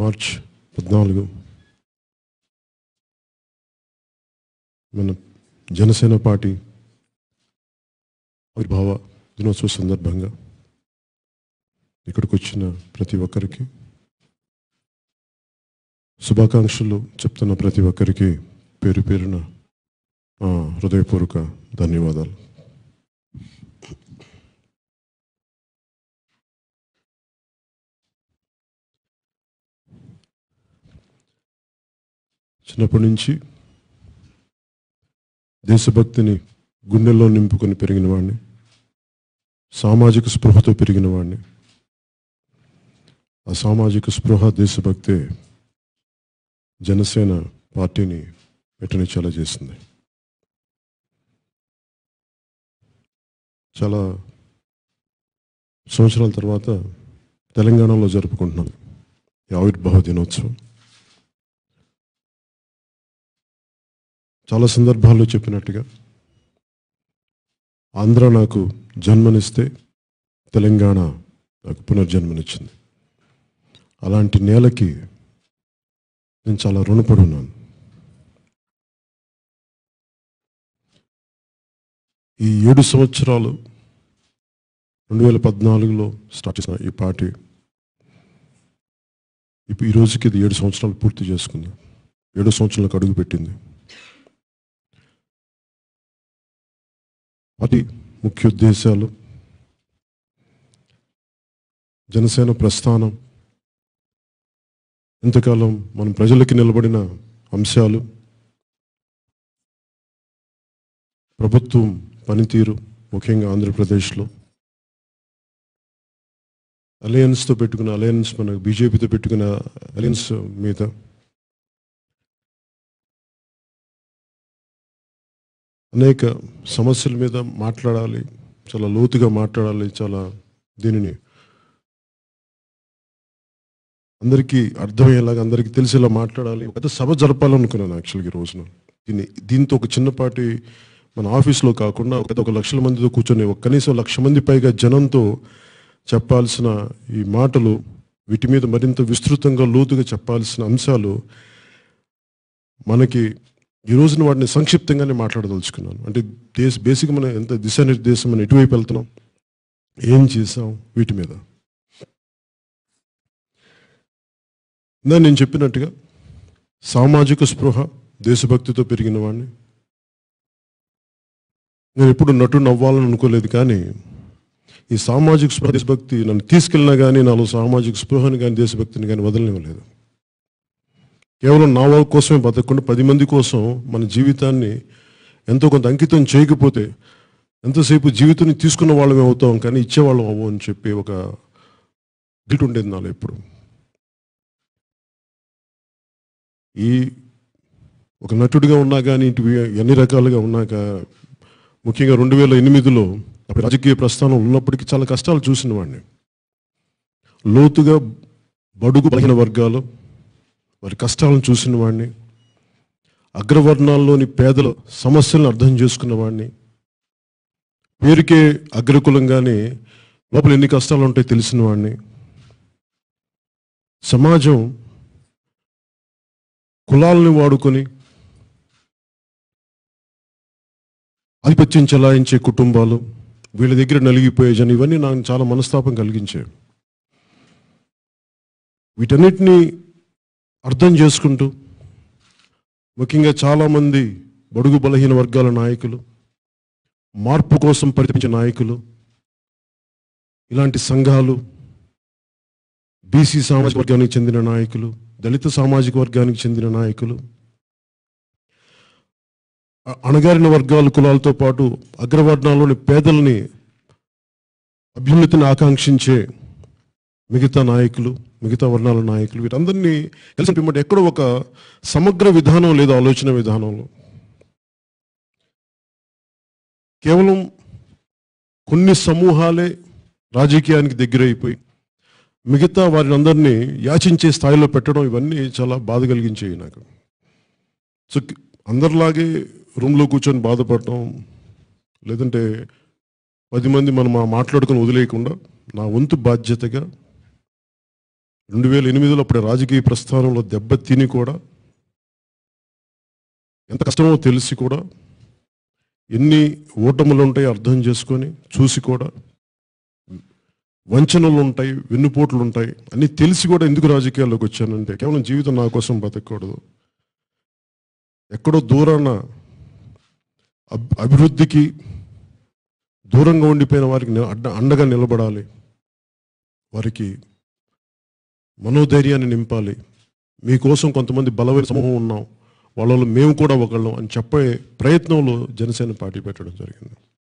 March పద్నాలుగు మన Janasena party ఆవిర్భావ దినోత్సవ సందర్భంగా ఇక్కడికి వచ్చిన ప్రతి ఒక్కరికి శుభాకాంక్షలు చెప్తున్న ప్రతి ఒక్కరికి పేరు పేరున హృదయపూర్వక ధన్యవాదాలు చిన్నప్పటి నుంచి దేశభక్తిని గుండెల్లో నింపుకొని పెరిగిన వాడిని సామాజిక స్పృహతో పెరిగిన వాడిని ఆ సామాజిక స్పృహ దేశభక్తే జనసేన పార్టీని పెట్టనిచ్చేలా చేసింది చాలా సంవత్సరాల తర్వాత తెలంగాణలో జరుపుకుంటున్నాం ఈ ఆవిర్భావ దినోత్సవం చాలా సందర్భాల్లో చెప్పినట్టుగా ఆంధ్ర నాకు జన్మనిస్తే తెలంగాణ నాకు పునర్జన్మనిచ్చింది అలాంటి నేలకి నేను చాలా రుణపడి ఉన్నాను ఈ ఏడు సంవత్సరాలు రెండు వేల పద్నాలుగులో స్టార్ట్ చేసిన ఈ పార్టీ ఇప్పుడు ఈ రోజుకి ఇది ఏడు సంవత్సరాలు పూర్తి చేసుకుంది ఏడు సంవత్సరాలకు అడుగుపెట్టింది అది ముఖ్య ఉద్దేశాలు జనసేన ప్రస్థానం ఇంతకాలం మన ప్రజలకి నిలబడిన అంశాలు ప్రభుత్వం పనితీరు ముఖ్యంగా ఆంధ్రప్రదేశ్లో అలయన్స్తో పెట్టుకున్న అలయన్స్ మన బీజేపీతో పెట్టుకున్న అలయన్స్ మీద అనేక సమస్యల మీద మాట్లాడాలి చాలా లోతుగా మాట్లాడాలి చాలా దీనిని అందరికీ అర్థమయ్యేలాగా అందరికీ తెలిసేలా మాట్లాడాలి పెద్ద సభ జరపాలనుకున్నాను యాక్చువల్గా రోజున దీన్ని దీంతో ఒక చిన్నపాటి మన ఆఫీస్లో కాకుండా ఒక లక్షల మందితో కూర్చొని ఒక కనీసం లక్ష మంది పైగా జనంతో చెప్పాల్సిన ఈ మాటలు వీటి మీద మరింత విస్తృతంగా లోతుగా చెప్పాల్సిన అంశాలు మనకి ఈ రోజున వాటిని సంక్షిప్తంగానే మాట్లాడదలుచుకున్నాను అంటే దేశ బేసిక్ మనం ఎంత దిశానిర్దేశం మనం ఎటువైపు వెళ్తున్నాం ఏం చేసాం వీటి మీద ఇందా నేను చెప్పినట్టుగా సామాజిక స్పృహ దేశభక్తితో పెరిగిన వాడిని నేను ఎప్పుడు నటుడు అవ్వాలని అనుకోలేదు కానీ ఈ సామాజిక స్పృహ దేశభక్తి నన్ను తీసుకెళ్ళినా కానీ నాలో సామాజిక స్పృహని కానీ దేశభక్తిని కానీ వదలనివ్వలేదు కేవలం నా వాళ్ళ కోసమే బతకకుండా పది మంది కోసం మన జీవితాన్ని ఎంతో కొంత అంకితం చేయకపోతే ఎంతసేపు జీవితాన్ని తీసుకున్న వాళ్ళమే అవుతాం కానీ ఇచ్చేవాళ్ళం అవ్వు అని చెప్పి ఒక గిట్ ఉండేది నాలో ఎప్పుడు ఈ ఒక నటుడిగా ఉన్నా కానీ ఇటు ఎన్ని రకాలుగా ఉన్నాక ముఖ్యంగా రెండు వేల ఎనిమిదిలో రాజకీయ ప్రస్థానం ఉన్నప్పటికీ చాలా కష్టాలు చూసిన వాడిని లోతుగా బడుగు బలహీన వర్గాలు వారి కష్టాలను చూసిన వాడిని అగ్రవర్ణాల్లోని పేదల సమస్యలను అర్థం వీరికే పేరుకే అగ్రకులంగానే లోపల ఎన్ని కష్టాలు ఉంటాయో తెలిసిన వాడిని సమాజం కులాలని వాడుకొని ఆధిపత్యం చెలాయించే కుటుంబాలు వీళ్ళ దగ్గర నలిగిపోయే జనం ఇవన్నీ నాకు చాలా మనస్తాపం కలిగించాయి వీటన్నిటినీ అర్థం చేసుకుంటూ ముఖ్యంగా చాలామంది బడుగు బలహీన వర్గాల నాయకులు మార్పు కోసం పరిపించే నాయకులు ఇలాంటి సంఘాలు బీసీ సామాజిక వర్గానికి చెందిన నాయకులు దళిత సామాజిక వర్గానికి చెందిన నాయకులు అణగారిన వర్గాల కులాలతో పాటు అగ్రవర్ణాల్లోని పేదల్ని అభ్యున్నతిని ఆకాంక్షించే మిగతా నాయకులు మిగతా వర్ణాల నాయకులు వీరందరినీ కలిసి పిమ్మట ఎక్కడో ఒక సమగ్ర విధానం లేదా ఆలోచన విధానంలో కేవలం కొన్ని సమూహాలే రాజకీయానికి దగ్గరైపోయి మిగతా వారిని అందరినీ యాచించే స్థాయిలో పెట్టడం ఇవన్నీ చాలా బాధ కలిగించేవి నాకు సో అందరిలాగే రూమ్లో కూర్చొని బాధపడటం లేదంటే పది మంది మనం మాట్లాడుకొని వదిలేయకుండా నా వంతు బాధ్యతగా రెండు వేల ఎనిమిదిలో అప్పుడు రాజకీయ ప్రస్థానంలో దెబ్బతిని కూడా ఎంత కష్టమో తెలిసి కూడా ఎన్ని ఓటములు ఉంటాయో అర్థం చేసుకొని చూసి కూడా వంచనలు ఉంటాయి వెన్నుపోట్లు ఉంటాయి అన్నీ తెలిసి కూడా ఎందుకు రాజకీయాల్లోకి వచ్చానంటే కేవలం జీవితం నా కోసం బతకూడదు ఎక్కడో దూరాన అభివృద్ధికి దూరంగా ఉండిపోయిన వారికి అండగా నిలబడాలి వారికి మనోధైర్యాన్ని నింపాలి మీకోసం కొంతమంది బలమైన సమూహం ఉన్నాం వాళ్ళలో మేము కూడా ఒకళ్ళం అని చెప్పే ప్రయత్నంలో జనసేన పార్టీ పెట్టడం జరిగింది